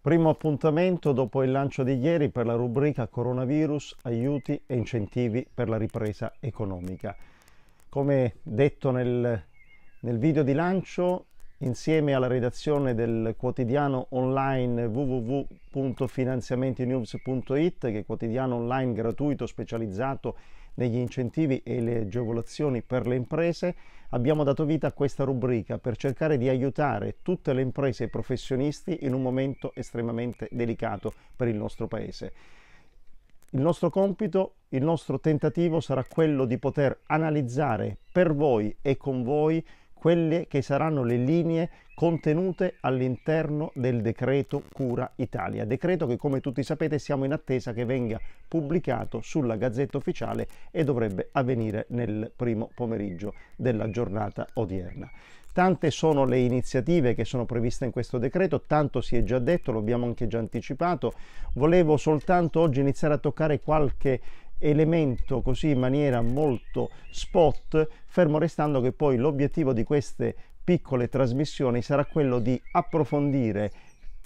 Primo appuntamento dopo il lancio di ieri per la rubrica Coronavirus, aiuti e incentivi per la ripresa economica. Come detto nel, nel video di lancio, insieme alla redazione del quotidiano online www.finanziamentinews.it, che è quotidiano online gratuito specializzato in negli incentivi e le agevolazioni per le imprese, abbiamo dato vita a questa rubrica per cercare di aiutare tutte le imprese e i professionisti in un momento estremamente delicato per il nostro Paese. Il nostro compito, il nostro tentativo sarà quello di poter analizzare per voi e con voi quelle che saranno le linee contenute all'interno del decreto Cura Italia, decreto che come tutti sapete siamo in attesa che venga pubblicato sulla Gazzetta Ufficiale e dovrebbe avvenire nel primo pomeriggio della giornata odierna. Tante sono le iniziative che sono previste in questo decreto, tanto si è già detto, lo abbiamo anche già anticipato. Volevo soltanto oggi iniziare a toccare qualche elemento così in maniera molto spot, fermo restando che poi l'obiettivo di queste piccole trasmissioni sarà quello di approfondire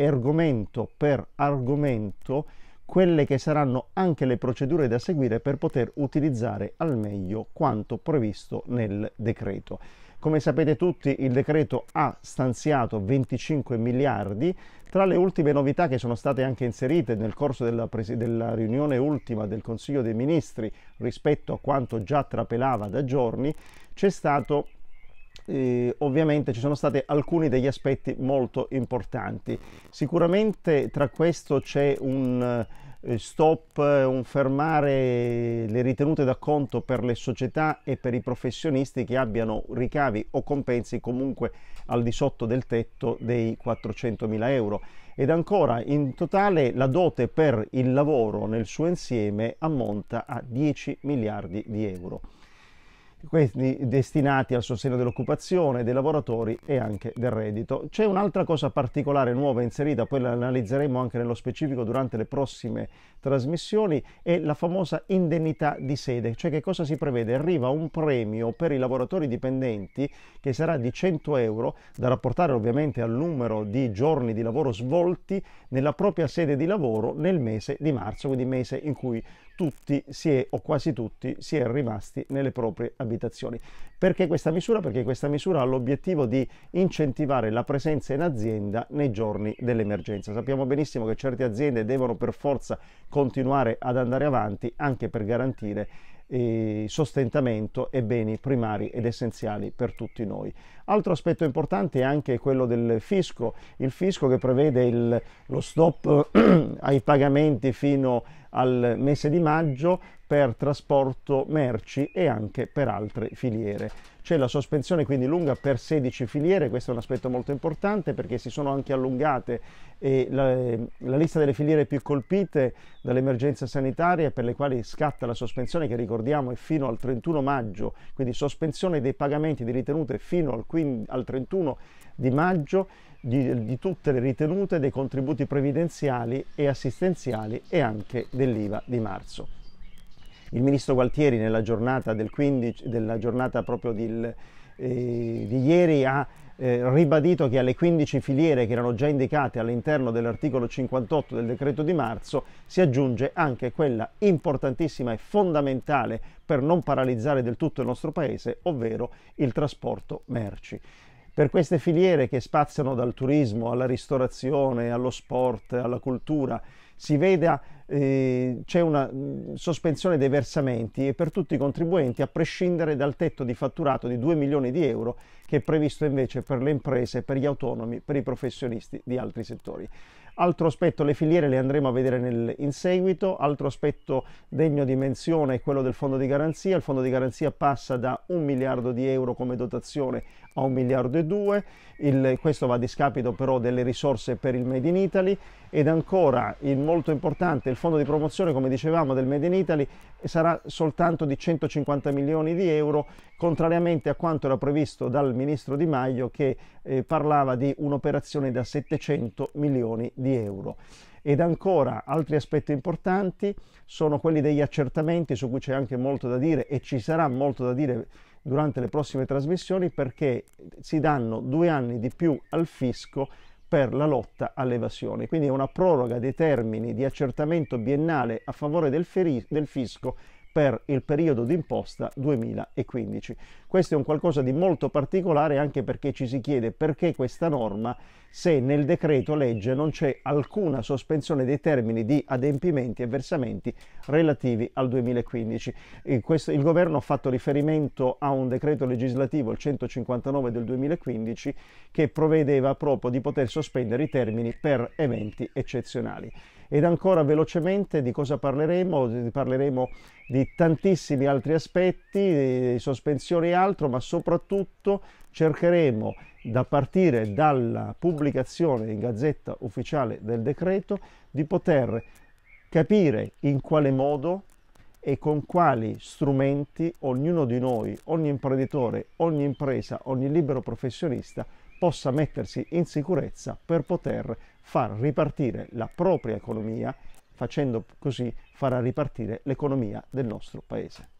argomento per argomento quelle che saranno anche le procedure da seguire per poter utilizzare al meglio quanto previsto nel decreto. Come sapete tutti il decreto ha stanziato 25 miliardi. Tra le ultime novità che sono state anche inserite nel corso della, della riunione ultima del Consiglio dei Ministri rispetto a quanto già trapelava da giorni, c'è stato eh, ovviamente ci sono stati alcuni degli aspetti molto importanti. Sicuramente tra questo c'è un eh, stop, eh, un fermare le ritenute d'acconto per le società e per i professionisti che abbiano ricavi o compensi comunque al di sotto del tetto dei 400.000 euro. Ed ancora, in totale la dote per il lavoro nel suo insieme ammonta a 10 miliardi di euro questi destinati al sostegno dell'occupazione, dei lavoratori e anche del reddito. C'è un'altra cosa particolare nuova inserita, poi la analizzeremo anche nello specifico durante le prossime trasmissioni, è la famosa indennità di sede, cioè che cosa si prevede? Arriva un premio per i lavoratori dipendenti che sarà di 100 euro, da rapportare ovviamente al numero di giorni di lavoro svolti nella propria sede di lavoro nel mese di marzo, quindi mese in cui tutti si è, o quasi tutti si è rimasti nelle proprie abitazioni. Perché questa misura? Perché questa misura ha l'obiettivo di incentivare la presenza in azienda nei giorni dell'emergenza. Sappiamo benissimo che certe aziende devono per forza continuare ad andare avanti anche per garantire eh, sostentamento e beni primari ed essenziali per tutti noi. Altro aspetto importante è anche quello del fisco, il fisco che prevede il, lo stop ai pagamenti fino a al mese di maggio per trasporto merci e anche per altre filiere. C'è la sospensione quindi lunga per 16 filiere, questo è un aspetto molto importante perché si sono anche allungate eh, la, la, lista delle filiere più colpite dall'emergenza sanitaria per le quali scatta la sospensione che ricordiamo è fino al 31 maggio, quindi sospensione dei pagamenti di ritenute fino al, 15, al 31 di maggio di, di tutte le ritenute dei contributi previdenziali e assistenziali e anche dell'IVA di marzo. Il ministro Gualtieri nella giornata, del 15, della giornata proprio di, eh, di ieri ha eh, ribadito che alle 15 filiere che erano già indicate all'interno dell'articolo 58 del decreto di marzo si aggiunge anche quella importantissima e fondamentale per non paralizzare del tutto il nostro paese, ovvero il trasporto merci. Per queste filiere che spaziano dal turismo alla ristorazione, allo sport, alla cultura si veda eh, c'è una mm, sospensione dei versamenti e per tutti i contribuenti a prescindere dal tetto di fatturato di 2 milioni di euro che è previsto invece per le imprese, per gli autonomi, per i professionisti di altri settori. Altro aspetto, le filiere le andremo a vedere nel, in seguito, altro aspetto degno di menzione è quello del fondo di garanzia, il fondo di garanzia passa da 1 miliardo di euro come dotazione a 1 miliardo e 2, il, questo va a discapito però delle risorse per il Made in Italy ed ancora il molto importante, il fondo di promozione come dicevamo del Made in Italy sarà soltanto di 150 milioni di euro, contrariamente a quanto era previsto dal ministro Di Maio che eh, parlava di un'operazione da 700 milioni di euro. Ed ancora altri aspetti importanti sono quelli degli accertamenti su cui c'è anche molto da dire e ci sarà molto da dire durante le prossime trasmissioni perché si danno due anni di più al fisco per la lotta all'evasione. Quindi è una proroga dei termini di accertamento biennale a favore del, del fisco per il periodo d'imposta 2015. Questo è un qualcosa di molto particolare anche perché ci si chiede perché questa norma se nel decreto legge non c'è alcuna sospensione dei termini di adempimenti e versamenti relativi al 2015. Questo, il governo ha fatto riferimento a un decreto legislativo, il 159 del 2015, che provvedeva proprio di poter sospendere i termini per eventi eccezionali. Ed ancora velocemente di cosa parleremo? Parleremo di tantissimi altri aspetti, di sospensioni e altro, ma soprattutto cercheremo da partire dalla pubblicazione in gazzetta ufficiale del decreto di poter capire in quale modo e con quali strumenti ognuno di noi, ogni imprenditore, ogni impresa, ogni libero professionista possa mettersi in sicurezza per poter far ripartire la propria economia, facendo così farà ripartire l'economia del nostro paese.